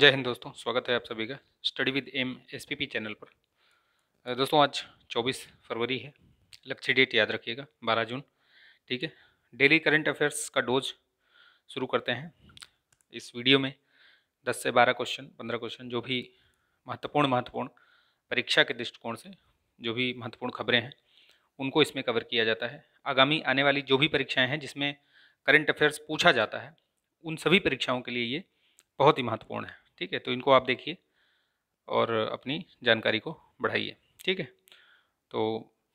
जय हिंद दोस्तों स्वागत है आप सभी का study with M SPP channel पर दोस्तों आज 24 फरवरी है लक्ष्य डेट याद रखिएगा 12 जून ठीक है डेली करंट अफेयर्स का डोज शुरू करते हैं इस वीडियो में 10 से 12 क्वेश्चन 15 क्वेश्चन जो भी महत्वपूर्ण महत्वपूर्ण परीक्षा के दृष्टिकोण से जो भी महत्वपूर्ण खबरें हैं उनको इसमें कवर किया जाता है आगामी आने वाली जो भी परीक्षाएँ हैं जिसमें करंट अफेयर्स पूछा जाता है उन सभी परीक्षाओं के लिए ये बहुत ही महत्वपूर्ण है ठीक है तो इनको आप देखिए और अपनी जानकारी को बढ़ाइए ठीक है तो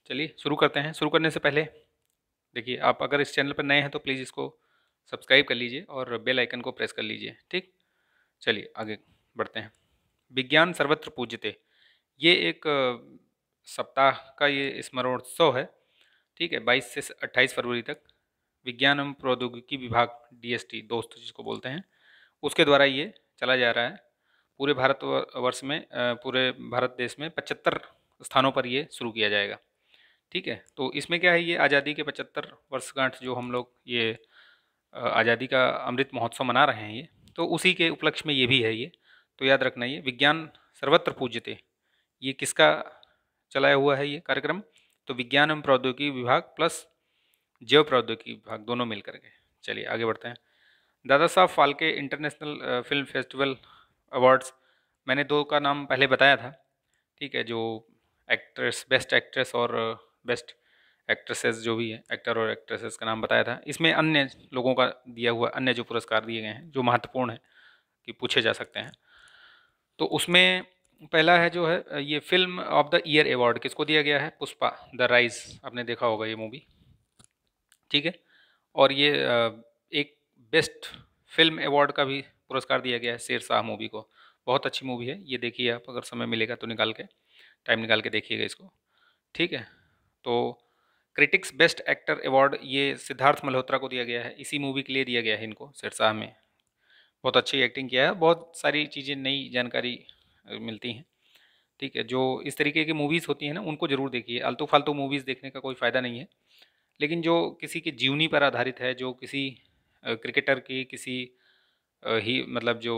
चलिए शुरू करते हैं शुरू करने से पहले देखिए आप अगर इस चैनल पर नए हैं तो प्लीज़ इसको सब्सक्राइब कर लीजिए और बेल आइकन को प्रेस कर लीजिए ठीक चलिए आगे बढ़ते हैं विज्ञान सर्वत्र पूजते ये एक सप्ताह का ये स्मरणोत्सव है ठीक है 22 से 28 फरवरी तक विज्ञान एवं प्रौद्योगिकी विभाग डीएसटी दोस्त जिसको बोलते हैं उसके द्वारा ये चला जा रहा है पूरे भारत वर्ष में पूरे भारत देश में पचहत्तर स्थानों पर ये शुरू किया जाएगा ठीक है तो इसमें क्या है ये आज़ादी के पचहत्तर वर्षगांठ जो हम लोग ये आज़ादी का अमृत महोत्सव मना रहे हैं ये तो उसी के उपलक्ष्य में ये भी है ये तो याद रखना ये विज्ञान सर्वत्र पूज्यते ये किसका चलाया हुआ है ये कार्यक्रम तो विज्ञान एवं प्रौद्योगिकी विभाग प्लस जैव प्रौद्योगिकी विभाग दोनों मिलकर के चलिए आगे बढ़ते हैं Dada Saheb Phalke international film festival awards मैंने दो का नाम पहले बताया था ठीक है जो एक्ट्रेस बेस्ट एक्ट्रेस और बेस्ट एक्ट्रेसेस जो भी है एक्टर और एक्ट्रेसेस का नाम बताया था इसमें अन्य लोगों का दिया हुआ अन्य जो पुरस्कार दिए गए हैं जो महत्वपूर्ण है कि पूछे जा सकते हैं तो उसमें पहला है जो है ये film of the year award किसको दिया गया है पुष्पा द राइज आपने देखा होगा ये मूवी ठीक है और ये बेस्ट फिल्म अवार्ड का भी पुरस्कार दिया गया है शेर शाह मूवी को बहुत अच्छी मूवी है ये देखिए आप अगर समय मिलेगा तो निकाल के टाइम निकाल के देखिएगा इसको ठीक है तो क्रिटिक्स बेस्ट एक्टर अवार्ड ये सिद्धार्थ मल्होत्रा को दिया गया है इसी मूवी के लिए दिया गया है इनको शेरशाह में बहुत अच्छी एक्टिंग किया है बहुत सारी चीज़ें नई जानकारी मिलती हैं ठीक है जो इस तरीके की मूवीज़ होती हैं ना उनको ज़रूर देखिए आलतू फालतू मूवीज़ देखने का कोई फ़ायदा नहीं है लेकिन जो किसी के जीवनी पर आधारित है जो किसी क्रिकेटर की किसी ही मतलब जो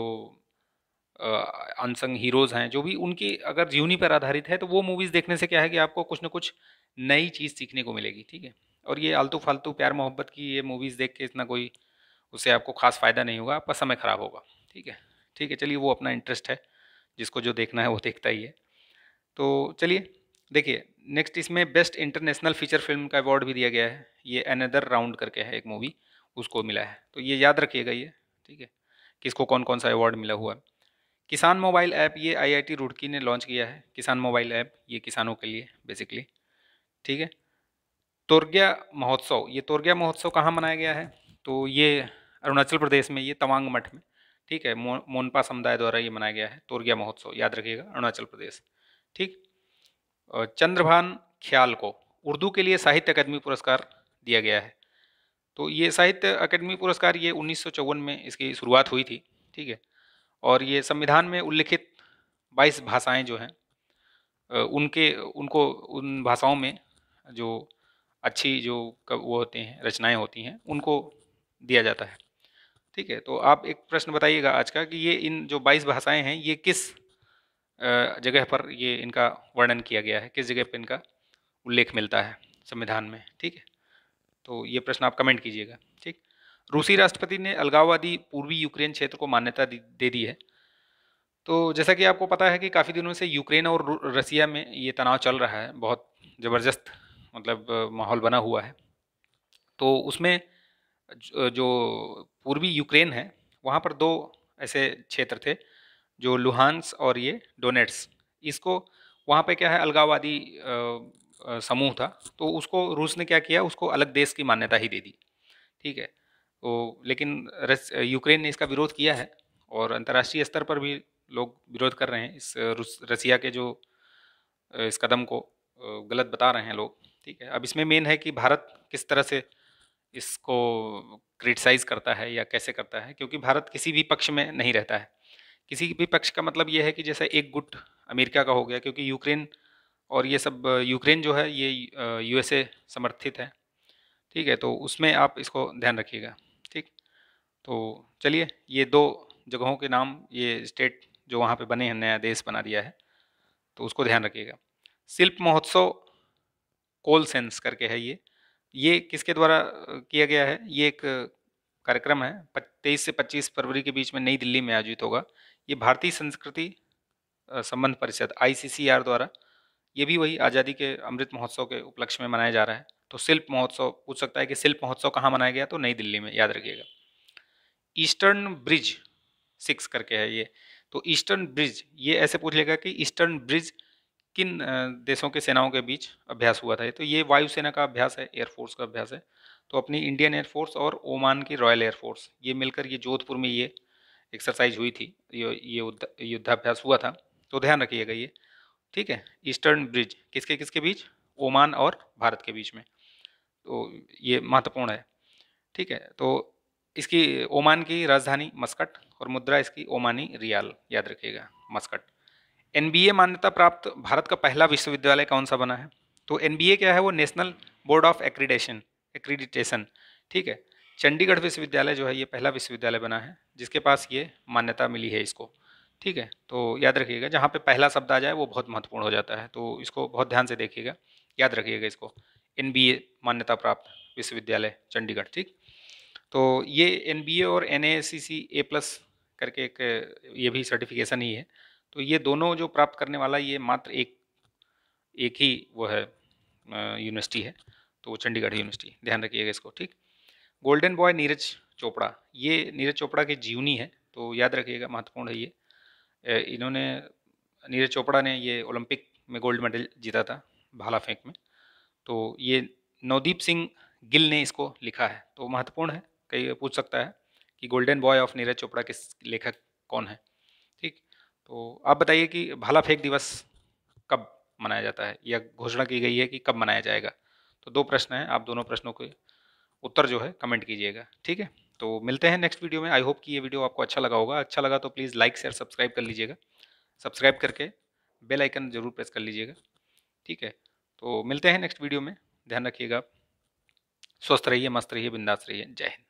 अनसंग हीरोज़ हैं जो भी उनकी अगर जीवनी पर आधारित है तो वो मूवीज़ देखने से क्या है कि आपको कुछ ना कुछ नई चीज़ सीखने को मिलेगी ठीक है और ये आलतू फालतू प्यार मोहब्बत की ये मूवीज़ देख के इतना कोई उससे आपको खास फ़ायदा नहीं होगा आपका समय ख़राब होगा ठीक है ठीक है चलिए वो अपना इंटरेस्ट है जिसको जो देखना है वो देखता ही है तो चलिए देखिए नेक्स्ट इसमें बेस्ट इंटरनेशनल फीचर फिल्म का अवार्ड भी दिया गया है ये अनदर राउंड करके है एक मूवी उसको मिला है तो ये याद रखिएगा ये ठीक है किसको कौन कौन सा अवार्ड मिला हुआ है किसान मोबाइल ऐप ये आईआईटी रुड़की ने लॉन्च किया है किसान मोबाइल ऐप ये किसानों के लिए बेसिकली ठीक है तोरग्या महोत्सव ये तोरग्या महोत्सव कहाँ मनाया गया है तो ये अरुणाचल प्रदेश में ये तवांग मठ में ठीक है मो, मोनपा समुदाय द्वारा ये मनाया गया है तोरग्या महोत्सव याद रखिएगा अरुणाचल प्रदेश ठीक चंद्रभान ख्याल को उर्दू के लिए साहित्य अकादमी पुरस्कार दिया गया है तो ये साहित्य अकेडमी पुरस्कार ये उन्नीस में इसकी शुरुआत हुई थी ठीक है और ये संविधान में उल्लिखित 22 भाषाएं जो हैं उनके उनको उन भाषाओं में जो अच्छी जो वो होते हैं रचनाएं होती हैं उनको दिया जाता है ठीक है तो आप एक प्रश्न बताइएगा आज का कि ये इन जो 22 भाषाएं हैं ये किस जगह पर ये इनका वर्णन किया गया है किस जगह पर इनका उल्लेख मिलता है संविधान में ठीक है तो ये प्रश्न आप कमेंट कीजिएगा ठीक रूसी राष्ट्रपति ने अलगाववादी पूर्वी यूक्रेन क्षेत्र को मान्यता दे दी है तो जैसा कि आपको पता है कि काफ़ी दिनों से यूक्रेन और रसिया में ये तनाव चल रहा है बहुत ज़बरदस्त मतलब माहौल बना हुआ है तो उसमें जो पूर्वी यूक्रेन है वहाँ पर दो ऐसे क्षेत्र थे जो लुहानस और ये डोनेट्स इसको वहाँ पे क्या है अलगाववादी समूह था तो उसको रूस ने क्या किया उसको अलग देश की मान्यता ही दे दी ठीक है तो लेकिन यूक्रेन ने इसका विरोध किया है और अंतर्राष्ट्रीय स्तर पर भी लोग विरोध कर रहे हैं इस रूस रसिया के जो इस कदम को गलत बता रहे हैं लोग ठीक है अब इसमें मेन है कि भारत किस तरह से इसको क्रिटिसाइज़ करता है या कैसे करता है क्योंकि भारत किसी भी पक्ष में नहीं रहता है किसी भी पक्ष का मतलब ये है कि जैसे एक गुट अमेरिका का हो गया क्योंकि यूक्रेन और ये सब यूक्रेन जो है ये यूएसए समर्थित है ठीक है तो उसमें आप इसको ध्यान रखिएगा ठीक तो चलिए ये दो जगहों के नाम ये स्टेट जो वहाँ पे बने हैं नया देश बना दिया है तो उसको ध्यान रखिएगा शिल्प महोत्सव कोल सेंस करके है ये ये किसके द्वारा किया गया है ये एक कार्यक्रम है तेईस से पच्चीस फरवरी के बीच में नई दिल्ली में आयोजित होगा ये भारतीय संस्कृति संबंध परिषद आई द्वारा ये भी वही आज़ादी के अमृत महोत्सव के उपलक्ष्य में मनाया जा रहा है तो शिल्प महोत्सव पूछ सकता है कि शिल्प महोत्सव कहाँ मनाया गया तो नई दिल्ली में याद रखिएगा ईस्टर्न ब्रिज सिक्स करके है ये तो ईस्टर्न ब्रिज ये ऐसे पूछ लेगा कि ईस्टर्न ब्रिज किन देशों के सेनाओं के बीच अभ्यास हुआ था तो ये वायुसेना का अभ्यास है एयरफोर्स का अभ्यास है तो अपनी इंडियन एयरफोर्स और ओमान की रॉयल एयरफोर्स ये मिलकर ये जोधपुर में ये एक्सरसाइज हुई थी ये ये युद्धाभ्यास हुआ था तो ध्यान रखिएगा ये ठीक है ईस्टर्न ब्रिज किसके किसके बीच ओमान और भारत के बीच में तो ये महत्वपूर्ण है ठीक है तो इसकी ओमान की राजधानी मस्कट और मुद्रा इसकी ओमानी रियाल याद रखिएगा मस्कट एन मान्यता प्राप्त भारत का पहला विश्वविद्यालय कौन सा बना है तो एन क्या है वो national board of accreditation accreditation ठीक है चंडीगढ़ विश्वविद्यालय जो है ये पहला विश्वविद्यालय बना है जिसके पास ये मान्यता मिली है इसको ठीक है तो याद रखिएगा जहाँ पे पहला शब्द आ जाए वो बहुत महत्वपूर्ण हो जाता है तो इसको बहुत ध्यान से देखिएगा याद रखिएगा इसको एन मान्यता प्राप्त विश्वविद्यालय चंडीगढ़ ठीक तो ये एन और एन ए प्लस करके एक ये भी सर्टिफिकेशन ही है तो ये दोनों जो प्राप्त करने वाला ये मात्र एक एक ही वो है यूनिवर्सिटी है तो वो चंडीगढ़ यूनिवर्सिटी ध्यान रखिएगा इसको ठीक गोल्डन बॉय नीरज चोपड़ा ये नीरज चोपड़ा की जीवनी है तो याद रखिएगा महत्वपूर्ण है ये इन्होंने नीरज चोपड़ा ने ये ओलंपिक में गोल्ड मेडल जीता था भाला फेंक में तो ये नवदीप सिंह गिल ने इसको लिखा है तो महत्वपूर्ण है कई पूछ सकता है कि golden boy of Neeraj Chopra के लेखक कौन है ठीक तो आप बताइए कि भाला फेंक दिवस कब मनाया जाता है या घोषणा की गई है कि कब मनाया जाएगा तो दो प्रश्न हैं आप दोनों प्रश्नों के उत्तर जो है कमेंट कीजिएगा ठीक है तो मिलते हैं नेक्स्ट वीडियो में आई होप कि ये वीडियो आपको अच्छा लगा होगा अच्छा लगा तो प्लीज़ लाइक शेयर सब्सक्राइब कर लीजिएगा सब्सक्राइब करके बेल आइकन ज़रूर प्रेस कर लीजिएगा ठीक है तो मिलते हैं नेक्स्ट वीडियो में ध्यान रखिएगा स्वस्थ रहिए मस्त रहिए बिंदास रहिए जय हिंद